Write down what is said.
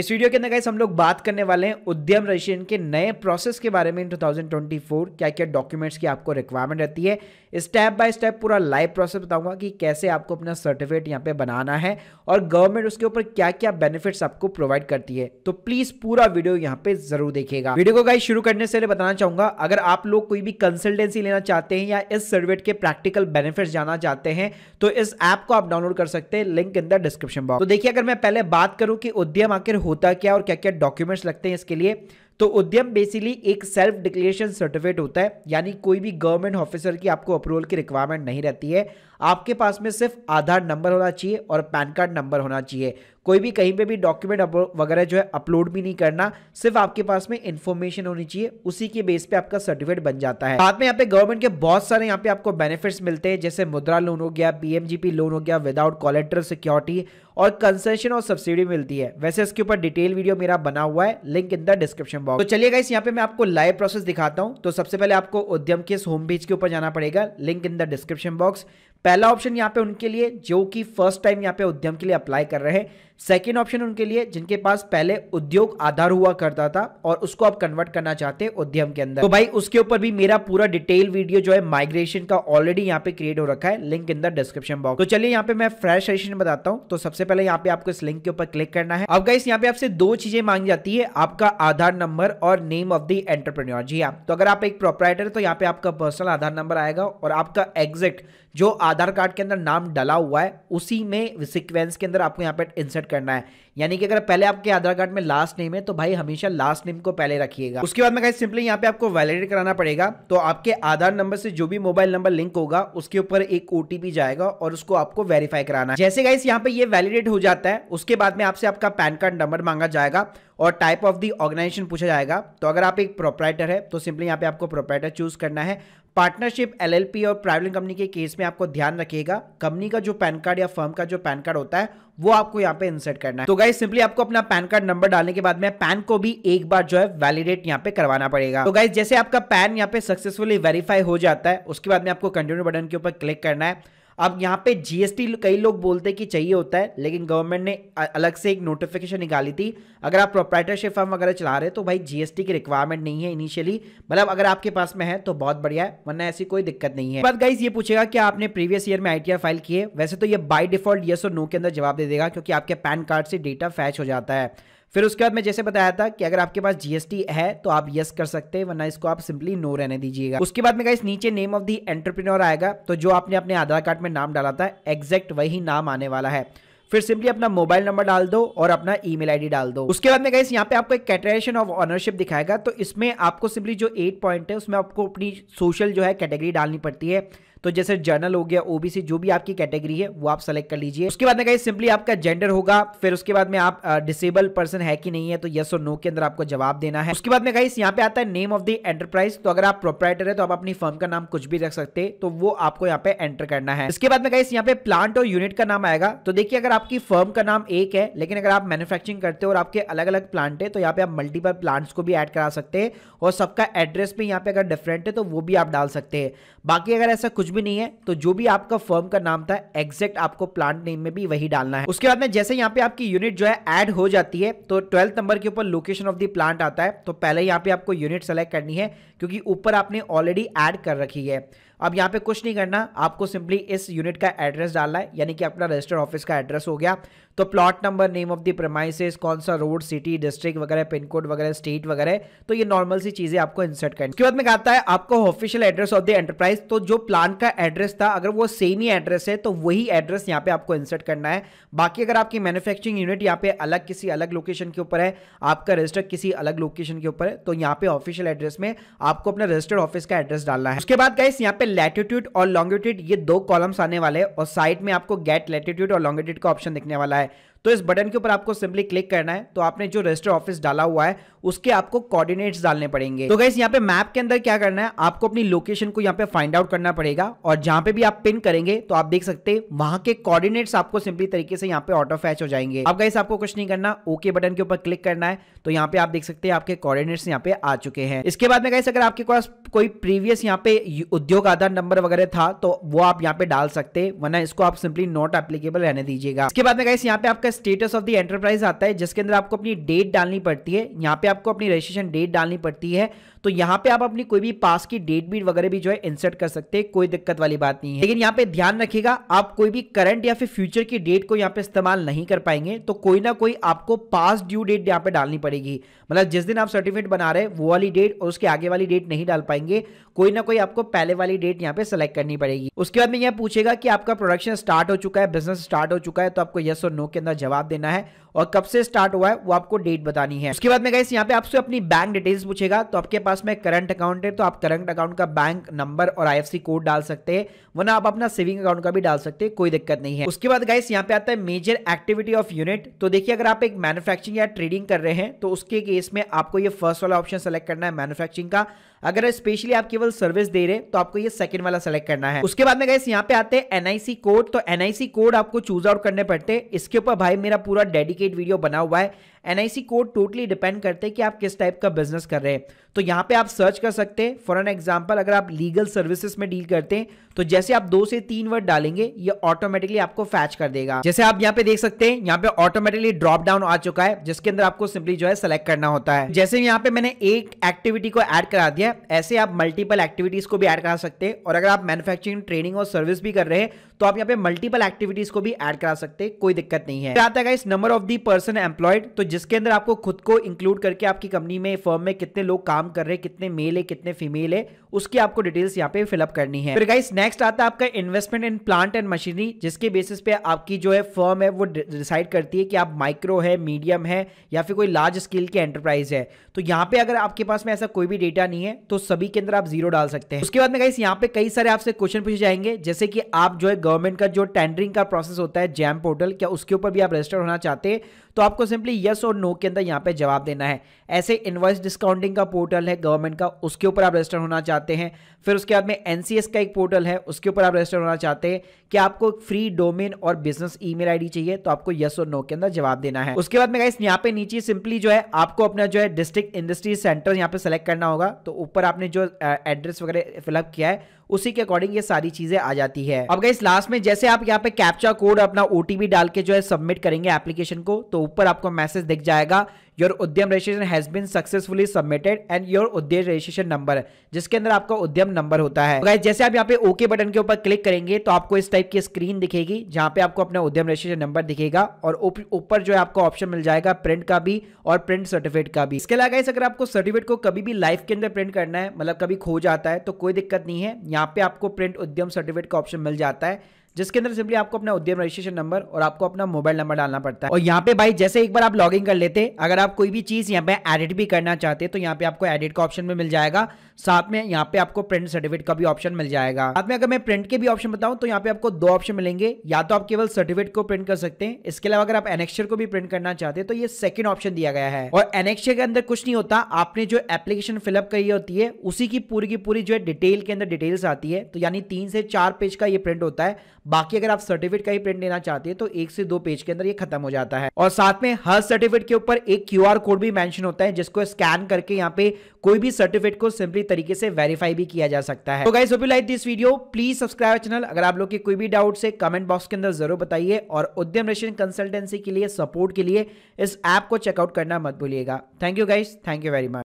इस वीडियो के अंदर गाइस हम लोग बात करने वाले हैं उद्यम रजिस्ट्रेशन के नए प्रोसेस के बारे में इन 2024 क्या क्या डॉक्यूमेंट्स की आपको रिक्वायरमेंट रहती है स्टेप बाय स्टेप पूरा लाइव प्रोसेस बताऊंगा कि कैसे आपको अपना सर्टिफिकेट यहां पे बनाना है और गवर्नमेंट उसके ऊपर क्या क्या बेनिफिट्स आपको प्रोवाइड करती है तो प्लीज पूरा वीडियो यहाँ पे जरूर देखेगा वीडियो को गाइज शुरू करने से बताना चाहूंगा अगर आप लोग कोई भी कंसल्टेंसी लेना चाहते हैं या इस सर्टिफिकेट के प्रैक्टिकल बेनिफिट जाना चाहते हैं तो इस ऐप को आप डाउनलोड कर सकते हैं link in the description box तो देखिए अगर मैं पहले बात करूँ की उद्यम आखिर होता क्या और क्या क्या डॉक्यूमेंट्स लगते हैं इसके लिए तो उद्यम बेसिकली एक सेल्फ डिक्लेरेशन सर्टिफिकेट होता है यानी कोई भी गवर्नमेंट ऑफिसर की आपको अप्रूवल की रिक्वायरमेंट नहीं रहती है आपके पास में सिर्फ आधार नंबर होना चाहिए और पैन कार्ड नंबर होना चाहिए कोई भी कहीं पे भी डॉक्यूमेंट वगैरह जो है अपलोड भी नहीं करना सिर्फ आपके पास में इंफॉर्मेशन होनी चाहिए उसी के बेस पे आपका सर्टिफिकेट बन जाता है बाद में यहाँ पे गवर्नमेंट के बहुत सारे यहाँ पे आपको बेनिफिट्स मिलते हैं जैसे मुद्रा लोन हो गया पीएमजीपी लोन हो गया विदाउट कॉलेट्रल सिक्योरिटी और कंसेशन और सब्सिडी मिलती है वैसे इसके ऊपर डिटेल वीडियो मेरा बना हुआ है link in the description box तो चलिए इस यहाँ पे मैं आपको लाइव प्रोसेस दिखाता हूँ तो सबसे पहले आपको उद्यम के होम पेज के ऊपर जाना पड़ेगा link in the description box पहला ऑप्शन यहाँ पे उनके लिए जो कि फर्स्ट टाइम यहाँ पे उद्यम के लिए अप्लाई कर रहे हैं सेकेंड ऑप्शन उनके लिए जिनके पास पहले उद्योग आधार हुआ करता था और उसको आप कन्वर्ट करना चाहते हैं उद्यम के अंदर तो भाई उसके ऊपर भी मेरा पूरा डिटेल वीडियो जो है माइग्रेशन का ऑलरेडी यहाँ पे क्रिएट हो रखा है link in the description box तो चलिए यहाँ पे मैं फ्रेश सेशन बताता हूँ तो सबसे पहले यहाँ पे आपको इस लिंक के ऊपर क्लिक करना है अब गाइस यहाँ पे आपसे दो चीजें मांगी जाती है आपका आधार नंबर और नेम ऑफ दी एंटरप्रेन्योर जी हाँ तो अगर आप एक प्रोपराइटर तो यहाँ पे आपका पर्सनल आधार नंबर आएगा और आपका एग्जैक्ट जो आधार कार्ड के अंदर नाम डला हुआ है उसी में सिक्वेंस के अंदर आपको यहाँ पे इंसर्ट करना है यानी कि अगर पहले आपके आधार कार्ड में लास्ट नेम है तो भाई हमेशा लास्ट नेम को पहले रखिएगा उसके बाद में सिंपली यहाँ पे आपको वैलिडेट कराना पड़ेगा तो आपके आधार नंबर से जो भी मोबाइल नंबर लिंक होगा उसके ऊपर एक ओटीपी जाएगा और उसको आपको वेरीफाई कराना है जैसे गाइस यहाँ पे ये वैलिडेट हो जाता है उसके बाद में आपसे आपका पैन कार्ड नंबर मांगा जाएगा और टाइप ऑफ दी ऑर्गेनाइजेशन पूछा जाएगा तो अगर आप एक प्रोपराइटर है तो सिंपली यहाँ पे आपको प्रोपराइटर चूज करना है पार्टनरशिप एलएलपी और प्राइवेट कंपनी के केस में आपको ध्यान रखिएगा कंपनी का जो पैन कार्ड या फर्म का जो पैन कार्ड होता है वो आपको यहाँ पे इंसर्ट करना है तो गाइस सिंपली आपको अपना पैन कार्ड नंबर डालने के बाद में पैन को भी एक बार जो है वैलिडेट यहाँ पे करवाना पड़ेगा तो गाइस जैसे आपका पैन यहाँ पे सक्सेसफुली वेरीफाई हो जाता है उसके बाद में आपको कंटिन्यू बटन के ऊपर क्लिक करना है अब यहाँ पे जीएसटी कई लोग बोलते हैं कि चाहिए होता है लेकिन गवर्नमेंट ने अलग से एक नोटिफिकेशन निकाली थी अगर आप प्रोप्राइटरशिप फॉर्म वगैरह चला रहे तो भाई जीएसटी की रिक्वायरमेंट नहीं है इनिशियली मतलब अगर आपके पास में है तो बहुत बढ़िया है वरना ऐसी कोई दिक्कत नहीं है बात गाइज ये पूछेगा कि आपने प्रीवियस ईयर में आई फाइल किए वैसे तो ये बाई डिफॉल्ट यस और नो के अंदर जवाब दे देगा क्योंकि आपके पैन कार्ड से डेटा फैच हो जाता है फिर उसके बाद मैं जैसे बताया था कि अगर आपके पास जीएसटी है तो आप यस कर सकते हैं वरना इसको आप सिंपली नो रहने दीजिएगा उसके बाद में नीचे नेम ऑफ दी एंटरप्रीनोर आएगा तो जो आपने अपने आधार कार्ड में नाम डाला था एग्जैक्ट वही नाम आने वाला है फिर सिंपली अपना मोबाइल नंबर डाल दो और अपना ईमेल आईडी डाल दो उसके बाद में गाइस यहाँ पे आपको एक कैटेगरेशन ऑफ ऑनरशिप दिखाएगा तो इसमें आपको सिंपली जो एट पॉइंट है उसमें आपको अपनी सोशल जो है कैटेगरी डालनी पड़ती है तो जैसे जर्नल हो गया ओबीसी जो भी आपकी कैटेगरी है वो आप सेलेक्ट कर लीजिए उसके बाद में कहीं सिंपली आपका जेंडर होगा फिर उसके बाद में आप डिसेबल पर्सन है कि नहीं है तो यस और नो के अंदर आपको जवाब देना है उसके बाद में कहीं यहाँ पे आता है नेम ऑफ द एंटरप्राइज तो अगर आप प्रोपराइटर है तो आप अपनी फर्म का नाम कुछ भी रख सकते तो वो आपको यहाँ पे एंटर करना है इसके बाद में कहीं यहाँ पे प्लांट और यूनिट का नाम आएगा तो देखिए अगर आपकी फर्म का नाम एक है लेकिन अगर आप मैन्युफैक्चरिंग करते हो और आपके अलग अलग प्लांट है तो यहाँ पे आप मल्टीपल प्लांट्स को भी ऐड करा सकते हैं और सबका एड्रेस भी यहाँ पे अगर डिफरेंट है तो वो भी आप डाल सकते हैं बाकी अगर ऐसा कुछ भी नहीं है तो जो भी आपका फर्म का नाम था एग्जैक्ट आपको प्लांट नेम में भी वही डालना है उसके बाद में जैसे यहाँ पे आपकी यूनिट जो है एड हो जाती है तो ट्वेल्थ नंबर के ऊपर लोकेशन ऑफ द प्लांट आता है तो पहले यहाँ पे आपको यूनिट सेलेक्ट करनी है क्योंकि ऊपर आपने ऑलरेडी एड कर रखी है अब यहाँ पे कुछ नहीं करना आपको सिंपली इस यूनिट का एड्रेस डालना है यानी कि अपना रजिस्टर ऑफिस का एड्रेस हो गया तो plot number name of the premises कौन सा रोड सिटी डिस्ट्रिक्ट वगैरह पिन कोड वगैरह स्टेट वगैरह तो ये नॉर्मल सी चीजें आपको इंसर्ट करनी उसके बाद में कहता है आपको official address of the enterprise तो जो प्लान का एड्रेस था अगर वो सेम ही एड्रेस है तो वही एड्रेस यहाँ पे आपको इंसर्ट करना है बाकी अगर आपकी मैन्युफैक्चरिंग यूनिट यहाँ पे अलग किसी अलग लोकेशन के ऊपर है आपका रजिस्टर किसी अलग लोकेशन के ऊपर है तो यहाँ पे ऑफिशियल एड्रेस में आपको अपना रजिस्टर्ड ऑफिस का एड्रेस डालना है उसके बाद गाइस यहाँ पे पे लैटिट्यूड और लॉन्गिट्यूड ये दो कॉलम्स आने वाले हैं और साइड में आपको गेट लैटिट्यूड और लॉन्गिट्यूड का ऑप्शन दिखने वाला है तो इस बटन के ऊपर आपको सिंपली क्लिक करना है तो आपने जो रजिस्टर ऑफिस डाला हुआ है उसके आपको कोऑर्डिनेट्स डालने पड़ेंगे तो गैस यहाँ पे मैप के अंदर क्या करना है आपको अपनी लोकेशन को यहाँ पे फाइंड आउट करना पड़ेगा और जहां पे भी आप पिन करेंगे तो आप देख सकते हैं वहां के कोऑर्डिनेट्स आपको सिंपली तरीके से यहाँ पे ऑटो फैच हो जाएंगे अब गैस आपको कुछ नहीं करना ओके बटन के ऊपर क्लिक करना है तो यहाँ पे आप देख सकते हैं आपके कॉर्डिनेट्स यहाँ पे आ चुके हैं इसके बाद में गैस अगर आपके पास कोई प्रीवियस यहाँ पे उद्योग आधार नंबर वगैरह था तो वो आप यहाँ पे डाल सकते वरना इसको आप सिंपली नॉट एप्लीकेबल रहने दीजिएगा इसके बाद में गैस यहाँ पे आपका स्टेटस ऑफ द एंटरप्राइज आता है जिसके अंदर आपको अपनी डेट डालनी पड़ती है यहाँ पे आपको अपनी रजिस्ट्रेशन डेट डालनी पड़ती है तो यहाँ पे आप अपनी कोई भी पास की डेट बीट वगैरह भी जो है इंसर्ट कर सकते हैं कोई दिक्कत वाली बात नहीं है लेकिन यहाँ पे ध्यान रखिएगा आप कोई भी करंट या फिर फ्यूचर की डेट को यहाँ पे इस्तेमाल नहीं कर पाएंगे तो कोई ना कोई आपको पास ड्यू डेट यहाँ पे डालनी पड़ेगी मतलब जिस दिन आप सर्टिफिकेट बना रहे वो वाली डेट और उसके आगे वाली डेट नहीं डाल पाएंगे कोई ना कोई आपको पहले वाली डेट यहाँ पे सिलेक्ट करनी पड़ेगी उसके बाद में यह पूछेगा कि आपका प्रोडक्शन स्टार्ट हो चुका है बिजनेस स्टार्ट हो चुका है तो आपको यस और नो के अंदर जवाब देना है और कब से स्टार्ट हुआ है वो आपको डेट बतानी है उसके बाद में गाइस यहाँ पे आपसे अपनी बैंक डिटेल्स पूछेगा तो आपके पास में करंट अकाउंट है तो आप करंट अकाउंट का बैंक नंबर और आई कोड डाल सकते हैं वरना आप अपना सेविंग अकाउंट का भी डाल सकते हैं कोई दिक्कत नहीं है उसके बाद गाइस यहाँ पे आता है मेजर एक्टिविटी ऑफ यूनिट तो देखिए अगर आप एक मैनुफैक्चरिंग या ट्रेडिंग कर रहे हैं तो उसके केस में आपको ये फर्स्ट वाला ऑप्शन सेलेक्ट करना है मैनुफैक्चरिंग का अगर स्पेशली आप केवल सर्विस दे रहे तो आपको ये सेकंड वाला सेलेक्ट करना है उसके बाद में गाइस यहाँ पे आते हैं एनआईसी कोड तो एनआईसी कोड आपको चूज आउट करने पड़ते हैं इसके ऊपर भाई मेरा पूरा डेडिकेट डेडिकेट वीडियो बना हुआ है एनआईसी कोड टोटली डिपेंड करते हैं कि आप किस टाइप का बिजनेस कर रहे हैं तो यहाँ पे आप सर्च कर सकते हैं फॉर एन एग्जाम्पल अगर आप लीगल सर्विसेज में डील करते हैं तो जैसे आप दो से तीन वर्ड डालेंगे ये ऑटोमेटिकली आपको फैच कर देगा जैसे आप यहाँ पे देख सकते हैं यहाँ पे ऑटोमेटिकली ड्रॉप डाउन आ चुका है जिसके अंदर आपको सिंपली जो है सेलेक्ट करना होता है जैसे यहाँ पे मैंने एक एक्टिविटी को एड करा दिया ऐसे आप मल्टीपल एक्टिविटीज को भी एड करा सकते हैं और अगर आप मैनुफेक्चरिंग ट्रेनिंग और सर्विस भी कर रहे हैं तो आप यहाँ पे मल्टीपल एक्टिविटीज को भी एड करा सकते हैं कोई दिक्कत नहीं है आता है number of the person employed तो जिसके अंदर आपको खुद को इंक्लूड करके आपकी कंपनी में फर्म में कितने लोग काम कर रहे हैं कितने मेल है कितने फीमेल है उसकी आपको डिटेल्स यहाँ पे फिलअप करनी है फिर गाइस नेक्स्ट आता है आपका investment in plant and machinery जिसके बेसिस पे आपकी जो है फर्म है वो डिसाइड करती है कि आप माइक्रो है मीडियम है या फिर कोई लार्ज स्केल की एंटरप्राइज है तो यहाँ पे अगर आपके पास में ऐसा कोई भी डेटा नहीं है तो सभी के अंदर आप जीरो डाल सकते हैं उसके बाद में गाइस यहाँ पे कई सारे आपसे क्वेश्चन पूछे जाएंगे जैसे कि आप जो है गवर्नमेंट का जो टेंडरिंग का प्रोसेस होता है जैम पोर्टल क्या उसके ऊपर भी आप रजिस्टर होना चाहते हैं तो आपको सिंपली यस और नो के अंदर यहाँ पे जवाब देना है ऐसे इन्वॉइस डिस्काउंटिंग का पोर्टल है गवर्नमेंट का उसके ऊपर आप रजिस्टर होना चाहते चाहते हैं फिर उसके बाद में एन का एक पोर्टल है उसके ऊपर आप रजिस्टर होना चाहते हैं कि आपको फ्री डोमेन और बिजनेस ई मेल चाहिए तो आपको यस और नो के अंदर जवाब देना है उसके बाद में गाइस यहाँ पे नीचे सिंपली जो है आपको अपना जो है डिस्ट्रिक्ट इंडस्ट्री सेंटर यहाँ पे सेलेक्ट करना होगा तो ऊपर आपने जो एड्रेस वगैरह फिलअप किया है उसी के अकॉर्डिंग ये सारी चीजें आ जाती है अब गाइस लास्ट में जैसे आप यहाँ पे कैप्चा कोड अपना ओटीपी डाल के जो है सबमिट करेंगे एप्लीकेशन को तो ऊपर आपको मैसेज दिख जाएगा your Udyam registration has been successfully submitted and your Udyam registration number जिसके अंदर आपका उद्यम नंबर होता है तो जैसे आप यहाँ पे ओके बटन के ऊपर क्लिक करेंगे तो आपको इस टाइप की स्क्रीन दिखेगी जहाँ पे आपको अपना उद्यम रजिस्ट्रेशन नंबर दिखेगा और ऊपर जो है आपको ऑप्शन मिल जाएगा प्रिंट का भी और प्रिंट सर्टिफिकेट का भी इसके अलावा अगर आपको सर्टिफिकेट को कभी भी लाइफ के अंदर प्रिंट करना है मतलब कभी खो जाता है तो कोई दिक्कत नहीं है यहाँ पे आपको प्रिंट उद्यम सर्टिफिकेट का ऑप्शन मिल जाता है जिसके अंदर सिंपली आपको अपना उद्यम रजिस्ट्रेशन नंबर और आपको अपना मोबाइल नंबर डालना पड़ता है और यहाँ पे भाई जैसे एक बार आप लॉग कर लेते अगर आप कोई भी चीज़ यहाँ पे एडिट भी करना चाहते तो यहाँ पे आपको एडिट का ऑप्शन में मिल जाएगा साथ में यहाँ पे आपको प्रिंट सर्टिफिकेट का भी ऑप्शन मिल जाएगा साथ में अगर मैं प्रिंट के भी ऑप्शन बताऊँ तो यहाँ पे आपको दो ऑप्शन मिलेंगे या तो आप केवल सर्टिफिकेट को प्रिंट कर सकते हैं इसके अलावा अगर आप एनेक्चर को भी प्रिंट करना चाहते तो ये सेकंड ऑप्शन दिया गया है और एनेक्चर के अंदर कुछ नहीं होता आपने जो एप्लीकेशन फिलअप करी होती है उसी की पूरी की पूरी जो है डिटेल के अंदर डिटेल्स आती है तो यानी तीन से चार पेज का ये प्रिंट होता है बाकी अगर आप सर्टिफिकेट का ही प्रिंट लेना चाहते हैं तो एक से दो पेज के अंदर ये खत्म हो जाता है और साथ में हर सर्टिफिकेट के ऊपर एक क्यू कोड भी मैंशन होता है जिसको स्कैन करके यहाँ पे कोई भी सर्टिफिकेट को सिंपली तरीके से वेरीफाई भी किया जा सकता है तो guys hope like this video please subscribe channel अगर आप लोग के कोई भी डाउट से कमेंट बॉक्स के अंदर जरूर बताइए और उद्यम रशियन कंसल्टेंसी के लिए सपोर्ट के लिए इस ऐप को चेकआउट करना मत भूलिएगा thank you guys thank you very much